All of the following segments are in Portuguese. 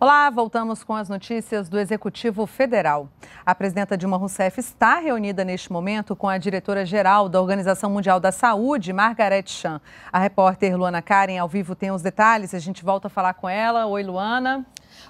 Olá, voltamos com as notícias do Executivo Federal. A presidenta Dilma Rousseff está reunida neste momento com a diretora-geral da Organização Mundial da Saúde, Margaret Chan. A repórter Luana Karen, ao vivo, tem os detalhes. A gente volta a falar com ela. Oi, Luana.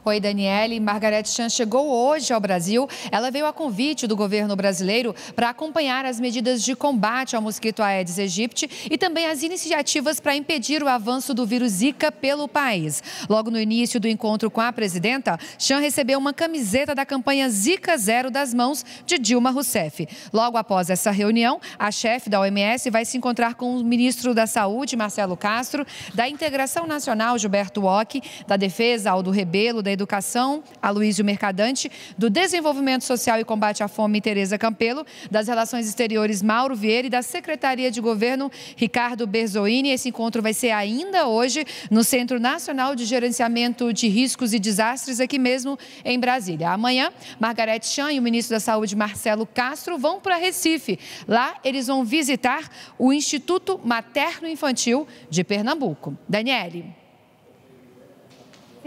Oi, Daniele. Margarete Chan chegou hoje ao Brasil. Ela veio a convite do governo brasileiro para acompanhar as medidas de combate ao mosquito Aedes aegypti e também as iniciativas para impedir o avanço do vírus Zika pelo país. Logo no início do encontro com a presidenta, Chan recebeu uma camiseta da campanha Zika Zero das mãos de Dilma Rousseff. Logo após essa reunião, a chefe da OMS vai se encontrar com o ministro da Saúde, Marcelo Castro, da Integração Nacional, Gilberto Ock, da Defesa, Aldo Rebelo, da Educação, Aloysio Mercadante, do Desenvolvimento Social e Combate à Fome, Tereza Campelo, das Relações Exteriores, Mauro Vieira e da Secretaria de Governo, Ricardo Berzoini. Esse encontro vai ser ainda hoje no Centro Nacional de Gerenciamento de Riscos e Desastres, aqui mesmo em Brasília. Amanhã, Margarete Chan e o ministro da Saúde, Marcelo Castro, vão para Recife. Lá, eles vão visitar o Instituto Materno Infantil de Pernambuco. Daniele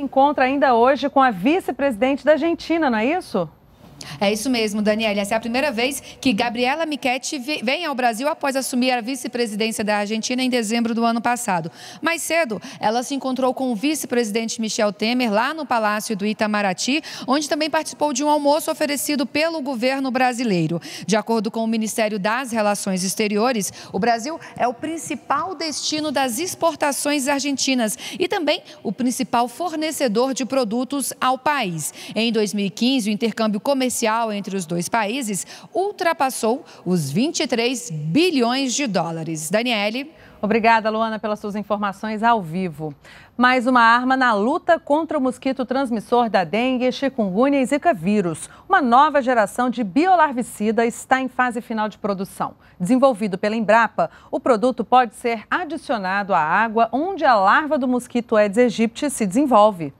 encontra ainda hoje com a vice-presidente da Argentina, não é isso? É isso mesmo, Daniela. Essa é a primeira vez que Gabriela Michetti vem ao Brasil após assumir a vice-presidência da Argentina em dezembro do ano passado. Mais cedo, ela se encontrou com o vice-presidente Michel Temer lá no Palácio do Itamaraty, onde também participou de um almoço oferecido pelo governo brasileiro. De acordo com o Ministério das Relações Exteriores, o Brasil é o principal destino das exportações argentinas e também o principal fornecedor de produtos ao país. Em 2015, o intercâmbio comercial comercial entre os dois países ultrapassou os 23 bilhões de dólares. Daniele. Obrigada, Luana, pelas suas informações ao vivo. Mais uma arma na luta contra o mosquito transmissor da dengue, chikungunya e zika vírus. Uma nova geração de biolarvicida está em fase final de produção. Desenvolvido pela Embrapa, o produto pode ser adicionado à água onde a larva do mosquito Aedes aegypti se desenvolve.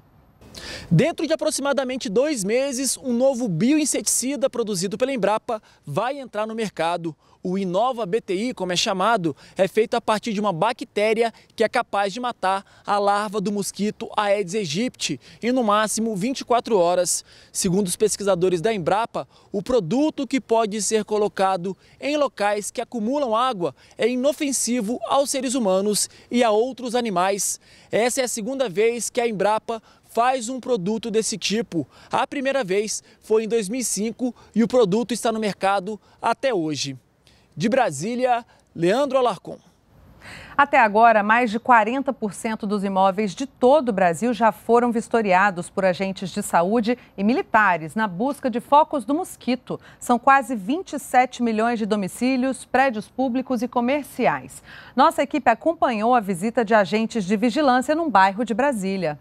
Dentro de aproximadamente dois meses, um novo bioinseticida produzido pela Embrapa vai entrar no mercado. O Inova BTI, como é chamado, é feito a partir de uma bactéria que é capaz de matar a larva do mosquito Aedes aegypti em no máximo 24 horas. Segundo os pesquisadores da Embrapa, o produto que pode ser colocado em locais que acumulam água é inofensivo aos seres humanos e a outros animais. Essa é a segunda vez que a Embrapa faz um produto desse tipo. A primeira vez foi em 2005 e o produto está no mercado até hoje. De Brasília, Leandro Alarcon. Até agora, mais de 40% dos imóveis de todo o Brasil já foram vistoriados por agentes de saúde e militares na busca de focos do mosquito. São quase 27 milhões de domicílios, prédios públicos e comerciais. Nossa equipe acompanhou a visita de agentes de vigilância num bairro de Brasília.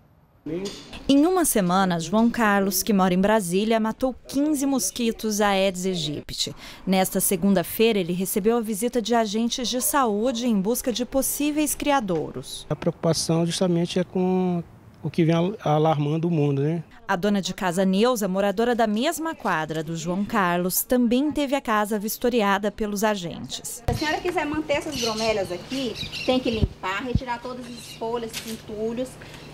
Em uma semana, João Carlos, que mora em Brasília, matou 15 mosquitos Aedes aegypti. Nesta segunda-feira, ele recebeu a visita de agentes de saúde em busca de possíveis criadouros. A preocupação justamente é com o que vem alarmando o mundo, né? A dona de casa Neuza, moradora da mesma quadra do João Carlos, também teve a casa vistoriada pelos agentes. Se a senhora quiser manter essas bromélias aqui, tem que limpar, retirar todas as folhas, entulhos,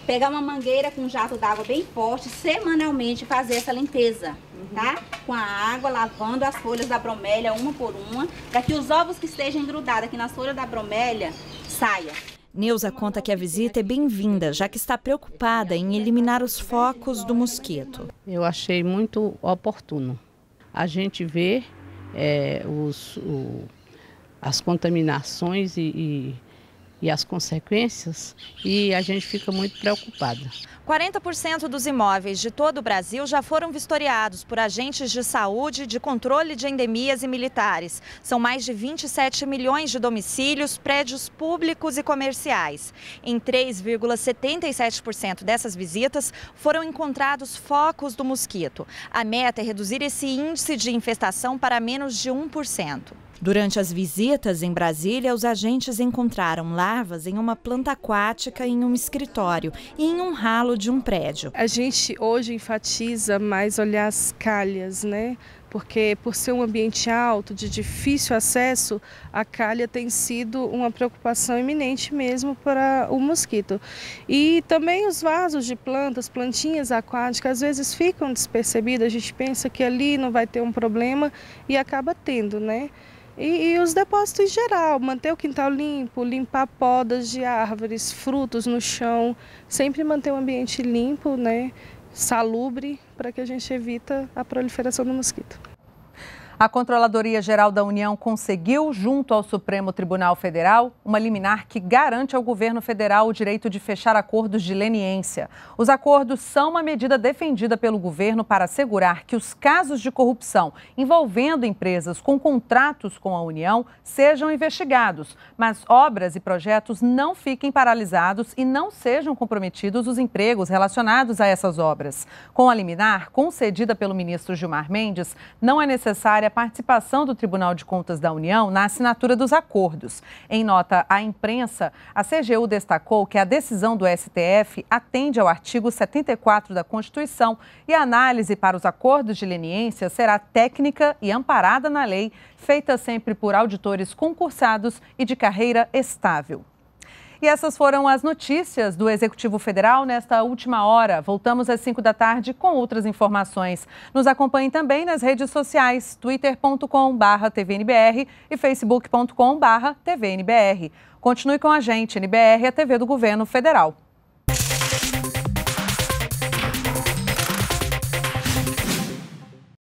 pegar uma mangueira com um jato d'água bem forte, semanalmente fazer essa limpeza, uhum. tá? Com a água, lavando as folhas da bromélia uma por uma, para que os ovos que estejam grudados aqui nas folhas da bromélia saia. Neuza conta que a visita é bem-vinda, já que está preocupada em eliminar os focos do mosquito. Eu achei muito oportuno. A gente vê é, os, o, as contaminações e, e e as consequências, e a gente fica muito preocupada. 40% dos imóveis de todo o Brasil já foram vistoriados por agentes de saúde, de controle de endemias e militares. São mais de 27 milhões de domicílios, prédios públicos e comerciais. Em 3,77% dessas visitas foram encontrados focos do mosquito. A meta é reduzir esse índice de infestação para menos de 1%. Durante as visitas em Brasília, os agentes encontraram larvas em uma planta aquática em um escritório e em um ralo de um prédio. A gente hoje enfatiza mais olhar as calhas, né? porque por ser um ambiente alto, de difícil acesso, a calha tem sido uma preocupação iminente mesmo para o mosquito. E também os vasos de plantas, plantinhas aquáticas, às vezes ficam despercebidas, a gente pensa que ali não vai ter um problema e acaba tendo, né? E, e, os depósitos em geral, manter o quintal limpo, limpar podas de árvores, frutos no chão, sempre manter o ambiente limpo, né? salubre para que a gente evita a proliferação do mosquito. A Controladoria Geral da União conseguiu, junto ao Supremo Tribunal Federal, uma liminar que garante ao governo federal o direito de fechar acordos de leniência. Os acordos são uma medida defendida pelo governo para assegurar que os casos de corrupção envolvendo empresas com contratos com a União sejam investigados, mas obras e projetos não fiquem paralisados e não sejam comprometidos os empregos relacionados a essas obras. Com a liminar concedida pelo ministro Gilmar Mendes, não é necessária a participação do Tribunal de Contas da União na assinatura dos acordos. Em nota à imprensa, a CGU destacou que a decisão do STF atende ao artigo 74 da Constituição e a análise para os acordos de leniência será técnica e amparada na lei, feita sempre por auditores concursados e de carreira estável. E essas foram as notícias do Executivo Federal nesta última hora. Voltamos às 5 da tarde com outras informações. Nos acompanhe também nas redes sociais, twitter.com.br tvnbr e facebook.com.br tvnbr. Continue com a gente, NBR, a TV do Governo Federal.